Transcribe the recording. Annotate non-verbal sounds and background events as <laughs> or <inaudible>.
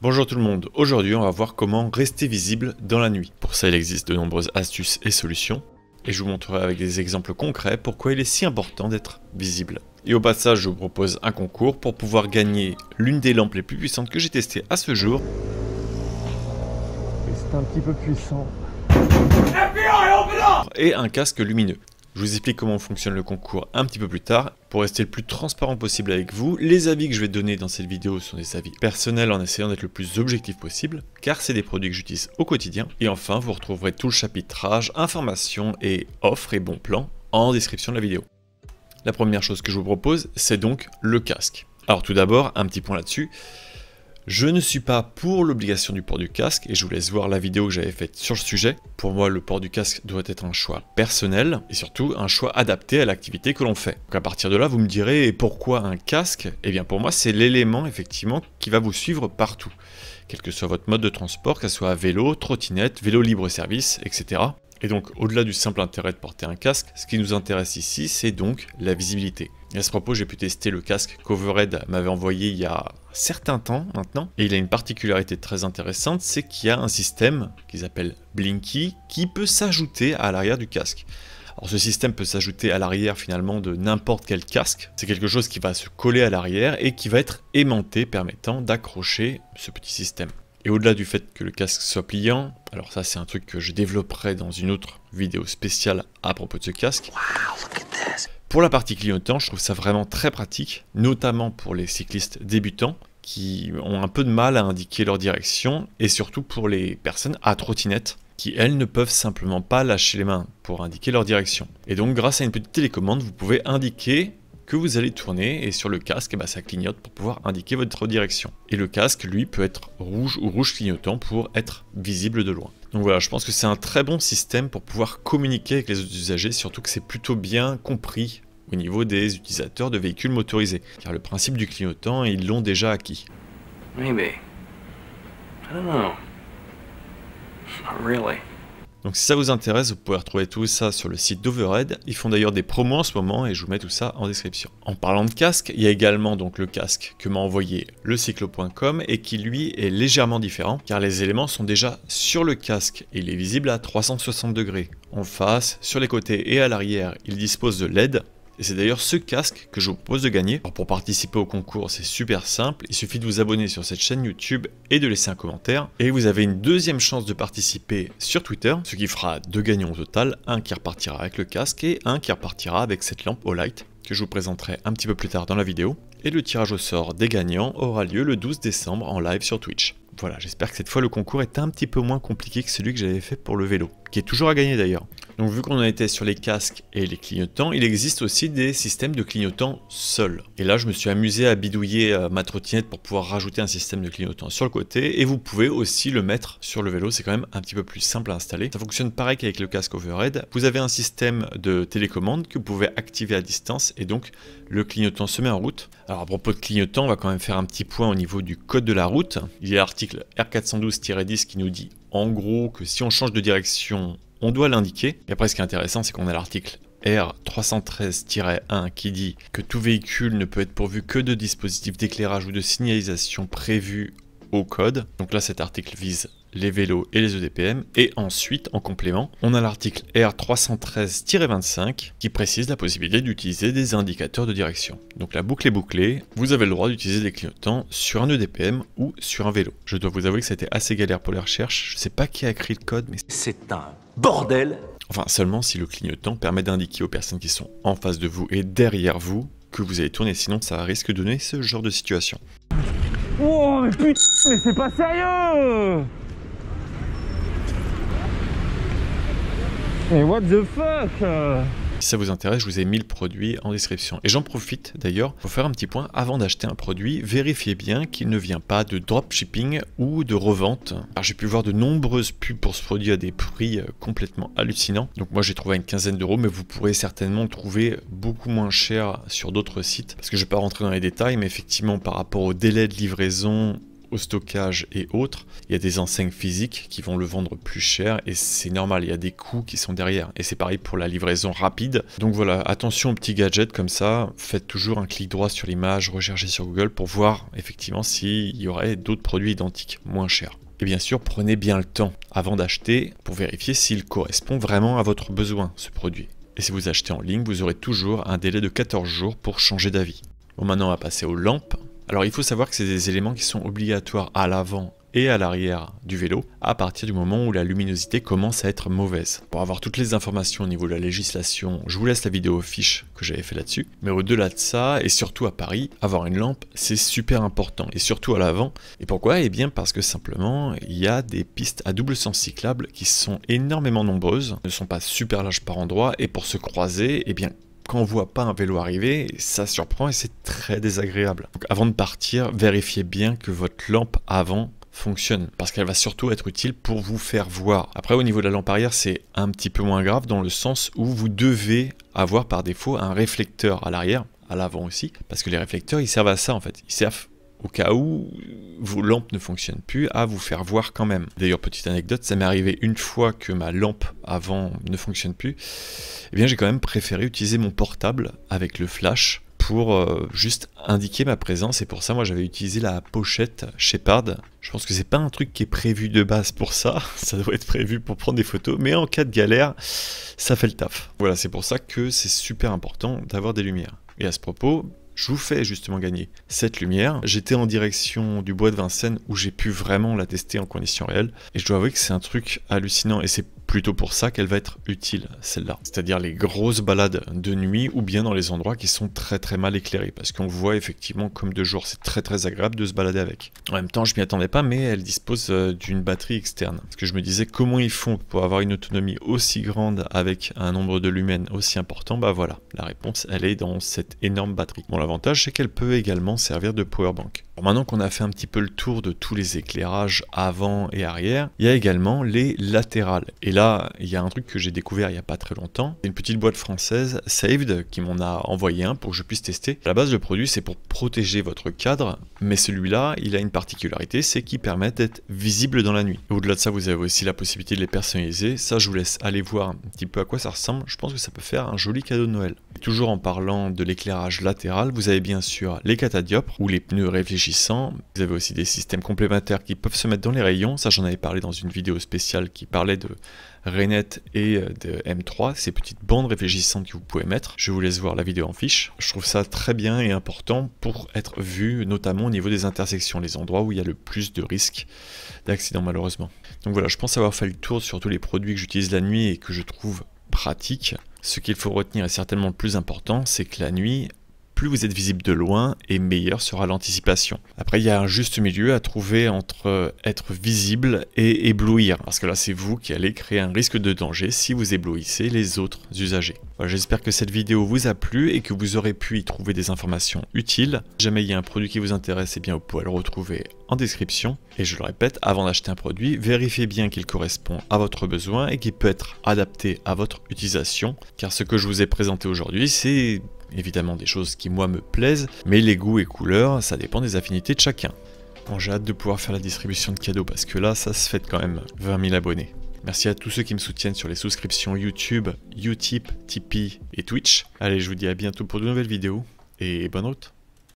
Bonjour tout le monde, aujourd'hui on va voir comment rester visible dans la nuit. Pour ça il existe de nombreuses astuces et solutions, et je vous montrerai avec des exemples concrets pourquoi il est si important d'être visible. Et au passage je vous propose un concours pour pouvoir gagner l'une des lampes les plus puissantes que j'ai testées à ce jour. Et c'est un petit peu puissant. Et un casque lumineux. Je vous explique comment fonctionne le concours un petit peu plus tard. Pour rester le plus transparent possible avec vous, les avis que je vais donner dans cette vidéo sont des avis personnels en essayant d'être le plus objectif possible, car c'est des produits que j'utilise au quotidien. Et enfin, vous retrouverez tout le chapitrage, informations et offres et bons plans en description de la vidéo. La première chose que je vous propose, c'est donc le casque. Alors tout d'abord, un petit point là-dessus. Je ne suis pas pour l'obligation du port du casque et je vous laisse voir la vidéo que j'avais faite sur le sujet. Pour moi, le port du casque doit être un choix personnel et surtout un choix adapté à l'activité que l'on fait. Donc à partir de là, vous me direz pourquoi un casque Eh bien pour moi, c'est l'élément effectivement qui va vous suivre partout, quel que soit votre mode de transport, que soit vélo, trottinette, vélo libre-service, etc. Et donc, au-delà du simple intérêt de porter un casque, ce qui nous intéresse ici, c'est donc la visibilité. Et à ce propos, j'ai pu tester le casque qu'Overhead m'avait envoyé il y a un certain temps maintenant, et il a une particularité très intéressante, c'est qu'il y a un système qu'ils appellent Blinky qui peut s'ajouter à l'arrière du casque. Alors ce système peut s'ajouter à l'arrière finalement de n'importe quel casque. C'est quelque chose qui va se coller à l'arrière et qui va être aimanté permettant d'accrocher ce petit système. Et au-delà du fait que le casque soit pliant, alors ça c'est un truc que je développerai dans une autre vidéo spéciale à propos de ce casque. Pour la partie clignotant, je trouve ça vraiment très pratique, notamment pour les cyclistes débutants qui ont un peu de mal à indiquer leur direction et surtout pour les personnes à trottinette qui elles ne peuvent simplement pas lâcher les mains pour indiquer leur direction. Et donc grâce à une petite télécommande, vous pouvez indiquer que vous allez tourner et sur le casque, bah, ça clignote pour pouvoir indiquer votre direction. Et le casque, lui, peut être rouge ou rouge clignotant pour être visible de loin. Donc voilà, je pense que c'est un très bon système pour pouvoir communiquer avec les autres usagers, surtout que c'est plutôt bien compris au niveau des utilisateurs de véhicules motorisés, car le principe du clignotant, ils l'ont déjà acquis. Maybe. I donc si ça vous intéresse, vous pouvez retrouver tout ça sur le site d'Overhead. Ils font d'ailleurs des promos en ce moment et je vous mets tout ça en description. En parlant de casque, il y a également donc le casque que m'a envoyé le cyclo.com et qui lui est légèrement différent car les éléments sont déjà sur le casque et il est visible à 360 degrés. En face, sur les côtés et à l'arrière, il dispose de LED et c'est d'ailleurs ce casque que je vous propose de gagner. Alors pour participer au concours, c'est super simple. Il suffit de vous abonner sur cette chaîne YouTube et de laisser un commentaire. Et vous avez une deuxième chance de participer sur Twitter, ce qui fera deux gagnants au total. Un qui repartira avec le casque et un qui repartira avec cette lampe au light que je vous présenterai un petit peu plus tard dans la vidéo. Et le tirage au sort des gagnants aura lieu le 12 décembre en live sur Twitch. Voilà, j'espère que cette fois le concours est un petit peu moins compliqué que celui que j'avais fait pour le vélo qui est toujours à gagner d'ailleurs. Donc vu qu'on en était sur les casques et les clignotants, il existe aussi des systèmes de clignotants seuls. Et là, je me suis amusé à bidouiller euh, ma trottinette pour pouvoir rajouter un système de clignotant sur le côté. Et vous pouvez aussi le mettre sur le vélo, c'est quand même un petit peu plus simple à installer. Ça fonctionne pareil qu'avec le casque overhead. Vous avez un système de télécommande que vous pouvez activer à distance et donc le clignotant se met en route. Alors à propos de clignotant, on va quand même faire un petit point au niveau du code de la route. Il y a l'article R412-10 qui nous dit en gros que si on change de direction on, doit l'indiquer. Et après, ce qui est intéressant, c'est qu'on a l'article R313-1 qui dit que tout véhicule ne peut être pourvu que de dispositifs d'éclairage ou de signalisation prévus au code. Donc là, cet article vise les vélos et les EDPM. Et ensuite, en complément, on a l'article R313-25 qui précise la possibilité d'utiliser des indicateurs de direction. Donc la boucle est bouclée, vous avez le droit d'utiliser des clignotants sur un EDPM ou sur un vélo. Je dois vous avouer que ça a été assez galère pour la recherche. je ne sais pas qui a écrit le code, mais c'est un bordel Enfin seulement si le clignotant permet d'indiquer aux personnes qui sont en face de vous et derrière vous que vous allez tourner, sinon ça risque de donner ce genre de situation. Oh mais putain, mais c'est pas sérieux Et what the fuck euh si ça vous intéresse, je vous ai mis le produit en description. Et j'en profite d'ailleurs pour faire un petit point. Avant d'acheter un produit, vérifiez bien qu'il ne vient pas de dropshipping ou de revente. Alors j'ai pu voir de nombreuses pubs pour ce produit à des prix euh, complètement hallucinants. Donc moi j'ai trouvé à une quinzaine d'euros, mais vous pourrez certainement trouver beaucoup moins cher sur d'autres sites. Parce que je ne vais pas rentrer dans les détails, mais effectivement par rapport au délai de livraison au stockage et autres, il y a des enseignes physiques qui vont le vendre plus cher et c'est normal, il y a des coûts qui sont derrière. Et c'est pareil pour la livraison rapide. Donc voilà, attention aux petits gadgets comme ça, faites toujours un clic droit sur l'image, recherchez sur Google pour voir effectivement s'il y aurait d'autres produits identiques, moins chers. Et bien sûr, prenez bien le temps avant d'acheter pour vérifier s'il correspond vraiment à votre besoin, ce produit. Et si vous achetez en ligne, vous aurez toujours un délai de 14 jours pour changer d'avis. Bon, maintenant, on va passer aux lampes. Alors il faut savoir que c'est des éléments qui sont obligatoires à l'avant et à l'arrière du vélo à partir du moment où la luminosité commence à être mauvaise. Pour avoir toutes les informations au niveau de la législation, je vous laisse la vidéo fiche que j'avais fait là-dessus. Mais au-delà de ça, et surtout à Paris, avoir une lampe, c'est super important, et surtout à l'avant. Et pourquoi Eh bien parce que simplement, il y a des pistes à double sens cyclables qui sont énormément nombreuses, ne sont pas super larges par endroit, et pour se croiser, eh bien quand on voit pas un vélo arriver, ça surprend et c'est très désagréable. avant de partir, vérifiez bien que votre lampe avant fonctionne parce qu'elle va surtout être utile pour vous faire voir. Après au niveau de la lampe arrière c'est un petit peu moins grave dans le sens où vous devez avoir par défaut un réflecteur à l'arrière à l'avant aussi, parce que les réflecteurs, ils servent à ça en fait. Ils servent au cas où vos lampes ne fonctionnent plus, à vous faire voir quand même. D'ailleurs, petite anecdote, ça m'est arrivé une fois que ma lampe avant ne fonctionne plus. Et eh bien, j'ai quand même préféré utiliser mon portable avec le flash pour euh, juste indiquer ma présence. Et pour ça, moi, j'avais utilisé la pochette Shepard. Je pense que c'est pas un truc qui est prévu de base pour ça. <laughs> Ça doit être prévu pour prendre des photos. Mais en cas de galère, ça fait le taf. Voilà, c'est pour ça que c'est super important d'avoir des lumières. Et à ce propos, je vous fais justement gagner cette lumière. J'étais en direction du bois de Vincennes où j'ai pu vraiment la tester en conditions réelles. Et je dois avouer que c'est un truc hallucinant. Et c'est plutôt pour ça qu'elle va être utile, celle-là. C'est-à-dire les grosses balades de nuit ou bien dans les endroits qui sont très très mal éclairés, parce qu'on voit effectivement comme de jour, c'est très très agréable de se balader avec. En même temps, je m'y attendais pas, mais elle dispose euh, d'une batterie externe. Parce que je me disais comment ils font pour avoir une autonomie aussi grande avec un nombre de lumens aussi important, bah voilà, la réponse elle est dans cette énorme batterie. Bon, l'avantage c'est qu'elle peut également servir de powerbank maintenant qu'on a fait un petit peu le tour de tous les éclairages avant et arrière, il y a également les latérales. Et là, il y a un truc que j'ai découvert il n'y a pas très longtemps. Une petite boîte française, Saved, qui m'en a envoyé un pour que je puisse tester. À la base, le produit, c'est pour protéger votre cadre, mais celui-là, il a une particularité, c'est qu'il permet d'être visible dans la nuit. Au-delà de ça, vous avez aussi la possibilité de les personnaliser. Ça, je vous laisse aller voir un petit peu à quoi ça ressemble. Je pense que ça peut faire un joli cadeau de Noël. toujours en parlant de l'éclairage latéral, vous avez bien sûr les catadiopres ou les pneus réfléchis vous avez aussi des systèmes complémentaires qui peuvent se mettre dans les rayons. Ça, j'en avais parlé dans une vidéo spéciale qui parlait de Renet et euh, de M3, ces petites bandes réfléchissantes que vous pouvez mettre. Je vous laisse voir la vidéo en fiche. Je trouve ça très bien et important pour être vu, notamment au niveau des intersections, les endroits où il y a le plus de risques d'accident malheureusement. Donc voilà, je pense avoir fait le tour sur tous les produits que j'utilise la nuit et que je trouve pratiques. Ce qu'il faut retenir est certainement le plus important, c'est que la nuit, plus vous êtes visible de loin et meilleure sera l'anticipation. Après, il y a un juste milieu à trouver entre être visible et éblouir, parce que là, c'est vous qui allez créer un risque de danger si vous éblouissez les autres usagers. J'espère que cette vidéo vous a plu et que vous aurez pu y trouver des informations utiles. Si jamais il y a un produit qui vous intéresse, eh bien, vous pouvez le retrouver en description. Et je le répète, avant d'acheter un produit, vérifiez bien qu'il correspond à votre besoin et qu'il peut être adapté à votre utilisation, car ce que je vous ai présenté aujourd'hui, c'est évidemment des choses qui moi me plaisent, mais les goûts et couleurs, ça dépend des affinités de chacun. Bon, j'ai hâte de pouvoir faire la distribution de cadeaux parce que là, ça se fait quand même 20 000 abonnés. Merci à tous ceux qui me soutiennent sur les souscriptions YouTube, Utip, Tipeee et Twitch. Allez, je vous dis à bientôt pour de nouvelles vidéos et bonne route